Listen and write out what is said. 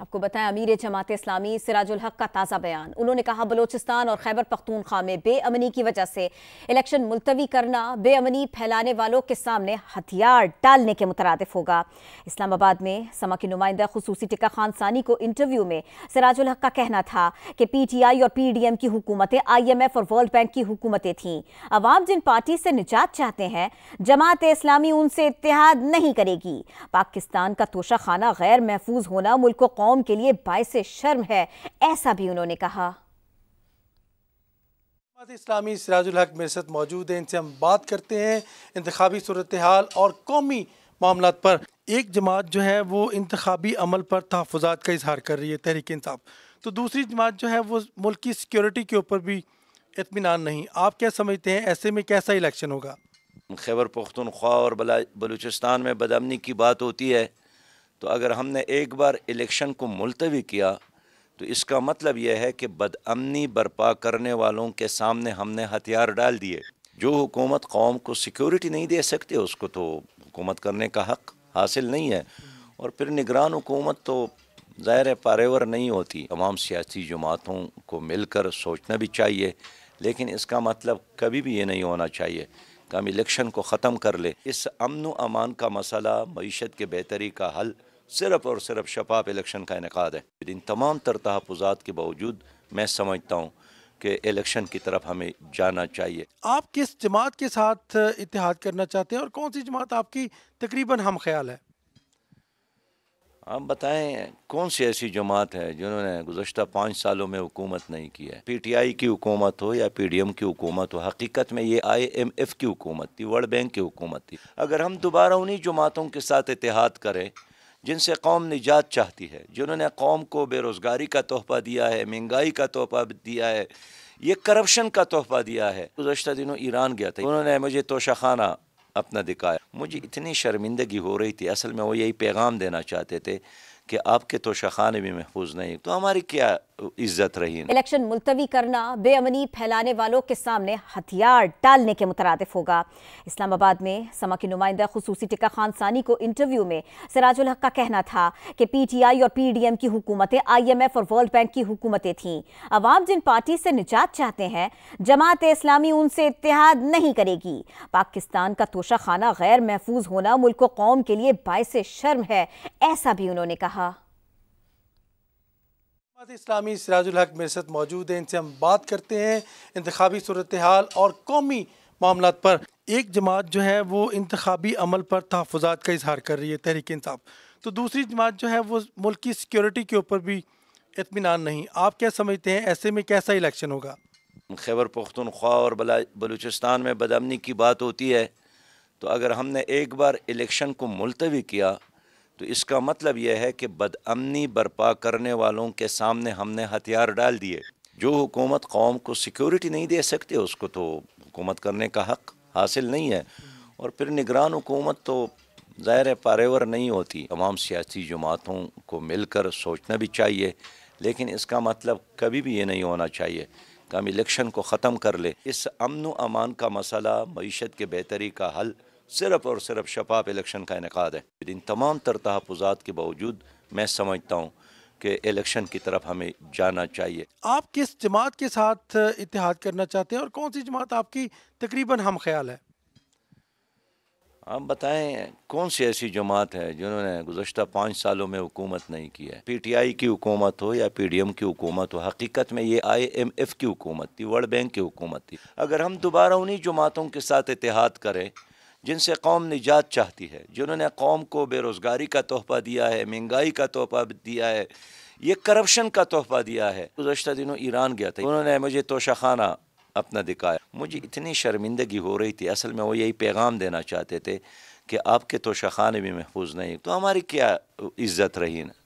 आपको बताएं अमीर जमात इस्लामी सिराजुल हक का ताज़ा बयान उन्होंने कहा बलोचिस्तान और खैबर पख्तूनख्वा में बेअमनी की वजह से इलेक्शन मुलतवी करना बेअमनी फैलाने वालों के सामने हथियार डालने के मुतरद होगा इस्लामाबाद में समा के नुमाइंदा खसूसी टिका खान सानी को इंटरव्यू में सिराजुल हक का कहना था कि पी टी आई और पी डी एम की हुकूमतें आई एम एफ और वर्ल्ड बैंक की हुकूमतें थीं अवाम जिन पार्टी से निजात चाहते हैं जमात इस्लामी उनसे इतिहाद नहीं करेगी पाकिस्तान का तोशा गैर महफूज होना मुल्क को कौम के लिए बायस शर्म है ऐसा भी उन्होंने कहा इस्लामी सिराजुल हक मेरे साथ मौजूद हैं इनसे हम बात करते हैं इंतबी सूरत हाल और कौमी मामला पर एक जमात जो है वो इंतबी अमल पर तहफ़ात का इजहार कर रही है तहरीक इंसाफ तो दूसरी जमात जो है वो मुल्क की सिक्योरिटी के ऊपर भी इतमान नहीं आप क्या समझते हैं ऐसे में कैसा इलेक्शन होगा खैबर पख्तनख्वा और बलूचिस्तान में बदमनी की बात होती है तो अगर हमने एक बार इलेक्शन को मुलतवी किया तो इसका मतलब यह है कि बदअमनी बर्पा करने वालों के सामने हमने हथियार डाल दिए जो हुकूमत कौम को सिक्योरिटी नहीं दे सकते उसको तो हुकूमत करने का हक हासिल नहीं है और फिर निगरान हुकूमत तो ज़ाहिर पारेवर नहीं होती तमाम सियासी जमातों को मिलकर सोचना भी चाहिए लेकिन इसका मतलब कभी भी ये नहीं होना चाहिए कि हम इलेक्शन को ख़त्म कर ले इस अमन अमान का मसला मीशत के बेहतरी का हल सिर्फ और सिर्फ शफाफ इलेक्शन का इनका है इन तमाम तर तहफात के बावजूद मैं समझता हूँ कि इलेक्शन की तरफ हमें जाना चाहिए आप किस जमात के साथ इतिहाद करना चाहते हैं और कौन सी जमात आपकी तकरीबन हम ख्याल है आप बताएं कौन सी ऐसी जमात है जिन्होंने गुजशत पाँच सालों में हुकूमत नहीं की है पी टी आई की हुकूमत हो या पी डी एम की हुकूमत हो हकीकत में ये आई एम एफ़ की हुकूमत थी वर्ल्ड बैंक की हुकूमत थी अगर हम दोबारा उन्हीं जमातों के साथ इतिहाद करें जिनसे कौम निजात चाहती है जिन्होंने कौम को बेरोज़गारी का तोहफा दिया है महंगाई का तोहफा दिया है ये करप्शन का तोहफा दिया है गुजशत दिनों ईरान गया था उन्होंने मुझे तोशाखाना अपना दिखाया मुझे इतनी शर्मिंदगी हो रही थी असल में वो यही पैगाम देना चाहते थे कि आपके तो शखाने भी महफूज नहीं तो हमारी क्या इज्जत रही है इलेक्शन मुलतवी करना बेअमनी फैलाने वालों के सामने हथियार डालने के मुतरद होगा इस्लामाबाद में समा के नुमाइंदा खसूसी टिका खान सानी को इंटरव्यू में सराजुल हक का कहना था कि पी टी आई और पी डी एम की हुकूमतें आई एम एफ और वर्ल्ड बैंक की हुकूमतें थीं अवाम जिन पार्टी से निजात चाहते हैं जमात इस्लामी उनसे इतिहाद नहीं करेगी पाकिस्तान का तोशा खाना गैर महफूज होना मुल्क कौम के लिए बायस शर्म है ऐसा भी उन्होंने कहा इस्लामी सिराजुल हक मेरे साथ मौजूद हैं इनसे हम बात करते हैं इंतबी सूरत हाल और कौमी मामला पर एक जमात जो है वो इंतबी अमल पर तहफ़ात का इजहार कर रही है तहरीक इंसाफ तो दूसरी जमात जो है वो मुल्क की सिक्योरिटी के ऊपर भी इतमान नहीं आप क्या समझते हैं ऐसे में कैसा इलेक्शन होगा खैबर पख्तनख्वा और बलूचिस्तान में बदमनी की बात होती है तो अगर हमने एक बार इलेक्शन को मुलतवी किया तो इसका मतलब यह है कि बदअमनी बर्पा करने वालों के सामने हमने हथियार डाल दिए जो हुकूमत कौम को सिक्योरिटी नहीं दे सकते उसको तो हुकूमत करने का हक हासिल नहीं है और फिर निगरान हुकूमत तो ज़ाहिर पारेवर नहीं होती तमाम सियासी जमातों को मिलकर सोचना भी चाहिए लेकिन इसका मतलब कभी भी ये नहीं होना चाहिए कि हम इलेक्शन को ख़त्म कर ले इस अमन अमान का मसला मीशत के बेहतरी का हल सिर्फ और सिर्फ शफाफ इलेक्शन का इनका है इन तमाम तर तहफात के बावजूद मैं समझता हूँ कि इलेक्शन की तरफ हमें जाना चाहिए आप किस जमात के साथ इतिहाद करना चाहते हैं और कौन सी जमात आपकी तकरीबन हम ख्याल है आप बताएं कौन सी ऐसी जमात है जिन्होंने गुजशत पाँच सालों में हुकूमत नहीं की है पी टी आई की हुकूमत हो या पी डी एम की हुकूमत हो हकीकत में ये आई एम एफ़ की हुकूमत थी वर्ल्ड बैंक की हुकूमत थी अगर हम दोबारा उन्हीं जमातों के साथ इतिहाद करें जिनसे कौम निजात चाहती है जिन्होंने कौम को बेरोज़गारी का तोहफ़ा दिया है महंगाई का तोहफ़ा दिया है ये करप्शन का तोहफ़ा दिया है गुजशत दिनों ईरान गया था उन्होंने मुझे तोशा खाना अपना दिखाया मुझे इतनी शर्मिंदगी हो रही थी असल में वो यही पैगाम देना चाहते थे कि आपके तोशा खाने भी महफूज नहीं तो हमारी क्या इज्जत रही ना